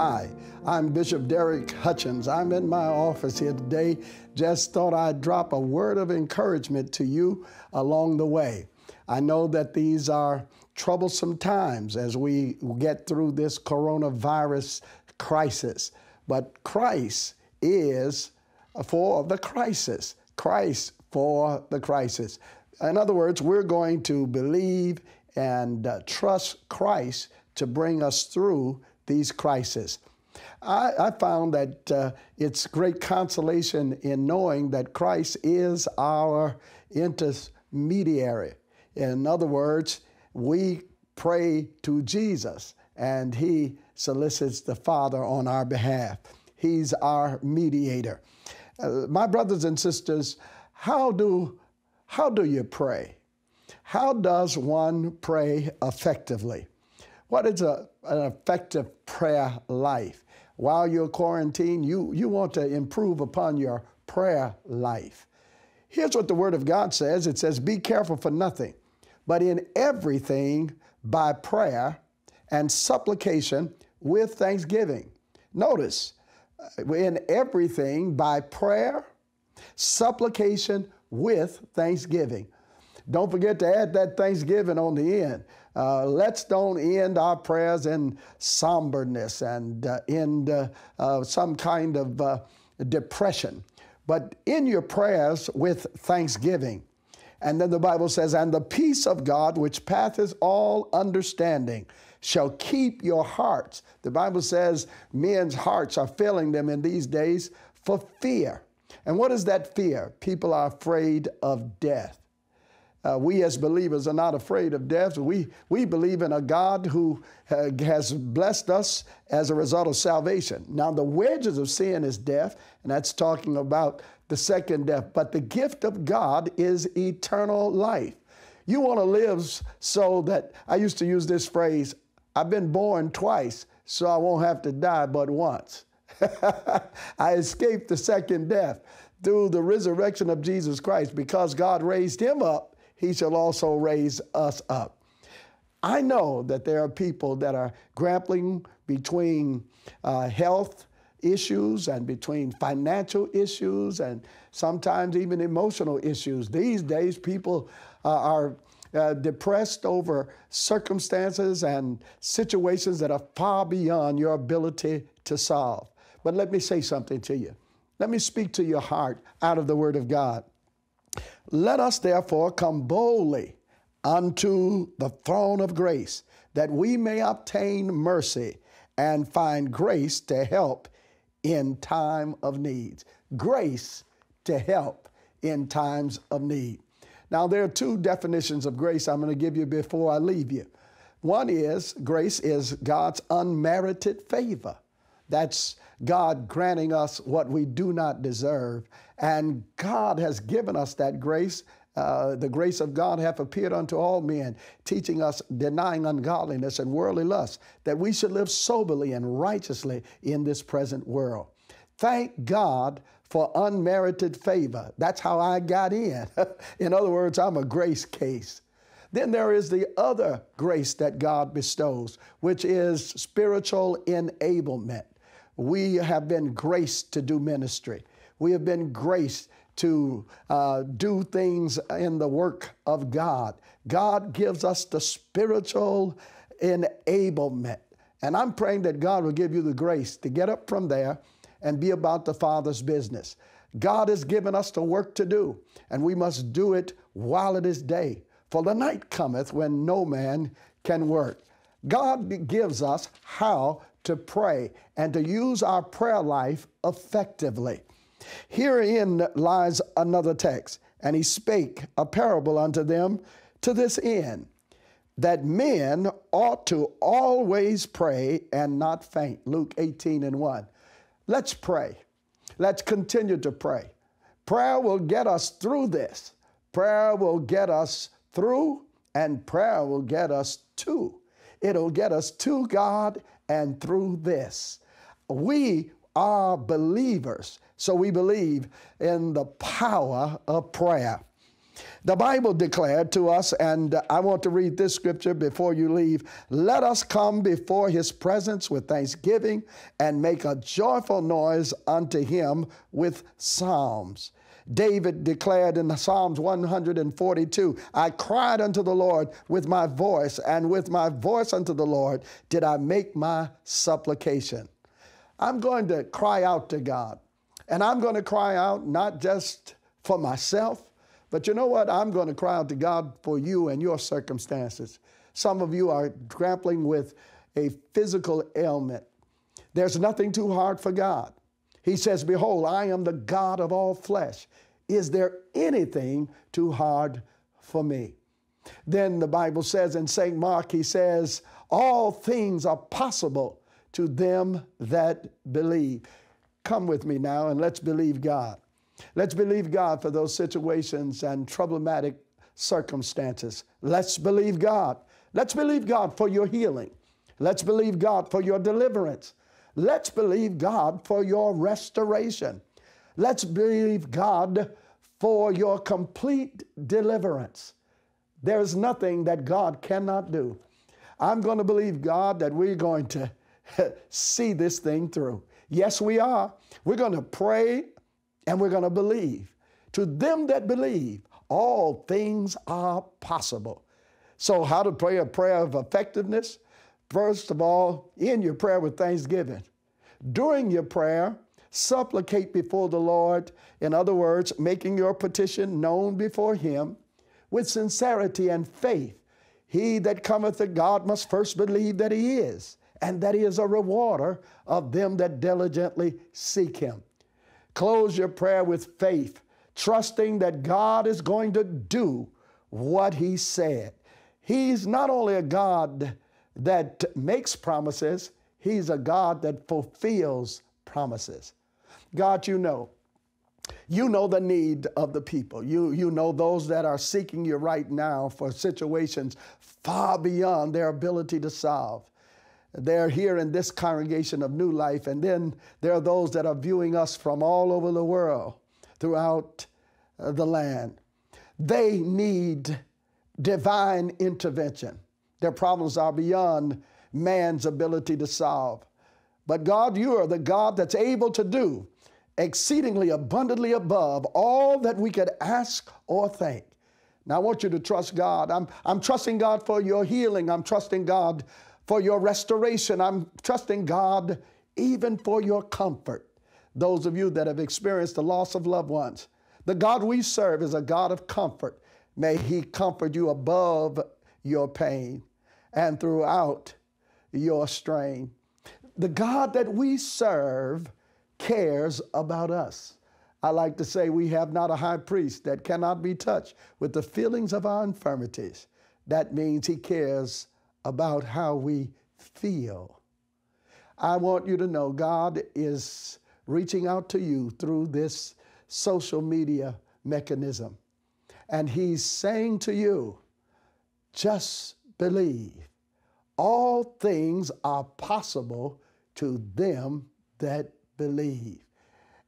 Hi, I'm Bishop Derek Hutchins. I'm in my office here today. Just thought I'd drop a word of encouragement to you along the way. I know that these are troublesome times as we get through this coronavirus crisis, but Christ is for the crisis. Christ for the crisis. In other words, we're going to believe and uh, trust Christ to bring us through these crises. I, I found that uh, it's great consolation in knowing that Christ is our intermediary. In other words, we pray to Jesus and he solicits the Father on our behalf. He's our mediator. Uh, my brothers and sisters, how do, how do you pray? How does one pray effectively? What is a, an effective prayer life? While you're quarantined, you, you want to improve upon your prayer life. Here's what the Word of God says it says, Be careful for nothing, but in everything by prayer and supplication with thanksgiving. Notice, uh, in everything by prayer, supplication with thanksgiving. Don't forget to add that thanksgiving on the end. Uh, let's don't end our prayers in somberness and uh, in uh, uh, some kind of uh, depression, but in your prayers with thanksgiving. And then the Bible says, And the peace of God, which passeth all understanding, shall keep your hearts. The Bible says, Men's hearts are failing them in these days for fear. And what is that fear? People are afraid of death. Uh, we as believers are not afraid of death. We, we believe in a God who uh, has blessed us as a result of salvation. Now, the wages of sin is death, and that's talking about the second death. But the gift of God is eternal life. You want to live so that I used to use this phrase I've been born twice, so I won't have to die but once. I escaped the second death through the resurrection of Jesus Christ because God raised him up he shall also raise us up. I know that there are people that are grappling between uh, health issues and between financial issues and sometimes even emotional issues. These days, people uh, are uh, depressed over circumstances and situations that are far beyond your ability to solve. But let me say something to you. Let me speak to your heart out of the Word of God. Let us therefore come boldly unto the throne of grace, that we may obtain mercy and find grace to help in time of need. Grace to help in times of need. Now, there are two definitions of grace I'm going to give you before I leave you. One is grace is God's unmerited favor. That's God granting us what we do not deserve. And God has given us that grace. Uh, the grace of God hath appeared unto all men, teaching us denying ungodliness and worldly lust, that we should live soberly and righteously in this present world. Thank God for unmerited favor. That's how I got in. in other words, I'm a grace case. Then there is the other grace that God bestows, which is spiritual enablement we have been graced to do ministry. We have been graced to uh, do things in the work of God. God gives us the spiritual enablement. And I'm praying that God will give you the grace to get up from there and be about the Father's business. God has given us the work to do, and we must do it while it is day. For the night cometh when no man can work. God gives us how to pray and to use our prayer life effectively. Herein lies another text. And he spake a parable unto them to this end that men ought to always pray and not faint. Luke 18 and 1. Let's pray. Let's continue to pray. Prayer will get us through this. Prayer will get us through, and prayer will get us to It'll get us to God and through this. We are believers, so we believe in the power of prayer. The Bible declared to us, and I want to read this scripture before you leave. Let us come before his presence with thanksgiving and make a joyful noise unto him with psalms. David declared in Psalms 142 I cried unto the Lord with my voice, and with my voice unto the Lord did I make my supplication. I'm going to cry out to God, and I'm going to cry out not just for myself, but you know what? I'm going to cry out to God for you and your circumstances. Some of you are grappling with a physical ailment. There's nothing too hard for God. He says, Behold, I am the God of all flesh. Is there anything too hard for me? Then the Bible says in St. Mark, he says, All things are possible to them that believe. Come with me now and let's believe God. Let's believe God for those situations and problematic circumstances. Let's believe God. Let's believe God for your healing. Let's believe God for your deliverance. Let's believe God for your restoration. Let's believe God for your complete deliverance. There is nothing that God cannot do. I'm going to believe God that we're going to see this thing through. Yes, we are. We're going to pray and we're going to believe. To them that believe, all things are possible. So, how to pray a prayer of effectiveness? First of all, in your prayer with thanksgiving. During your prayer, supplicate before the Lord. In other words, making your petition known before Him with sincerity and faith. He that cometh to God must first believe that He is, and that He is a rewarder of them that diligently seek Him. Close your prayer with faith, trusting that God is going to do what He said. He's not only a God that makes promises, He's a God that fulfills promises. God, you know. You know the need of the people. You, you know those that are seeking you right now for situations far beyond their ability to solve. They're here in this congregation of New Life, and then there are those that are viewing us from all over the world throughout uh, the land. They need divine intervention. Their problems are beyond man's ability to solve. But God, you are the God that's able to do exceedingly abundantly above all that we could ask or think. Now, I want you to trust God. I'm, I'm trusting God for your healing. I'm trusting God for your restoration. I'm trusting God even for your comfort. Those of you that have experienced the loss of loved ones, the God we serve is a God of comfort. May He comfort you above your pain and throughout your strain. The God that we serve cares about us. I like to say we have not a high priest that cannot be touched with the feelings of our infirmities. That means he cares about how we feel. I want you to know God is reaching out to you through this social media mechanism. And he's saying to you, just believe. All things are possible to them that believe.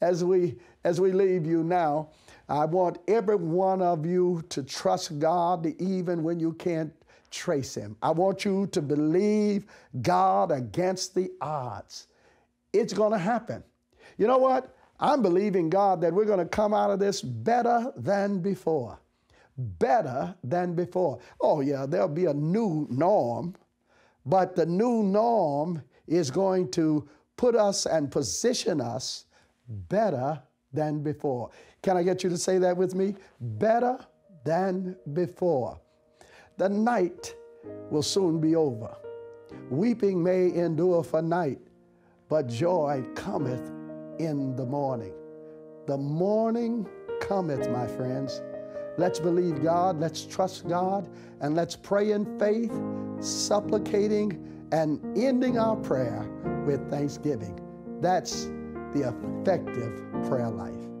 As we as we leave you now, I want every one of you to trust God even when you can't trace him. I want you to believe God against the odds. It's going to happen. You know what? I'm believing God that we're going to come out of this better than before better than before. Oh, yeah, there'll be a new norm, but the new norm is going to put us and position us better than before. Can I get you to say that with me? Better than before. The night will soon be over. Weeping may endure for night, but joy cometh in the morning. The morning cometh, my friends. Let's believe God, let's trust God, and let's pray in faith, supplicating, and ending our prayer with thanksgiving. That's the effective prayer life.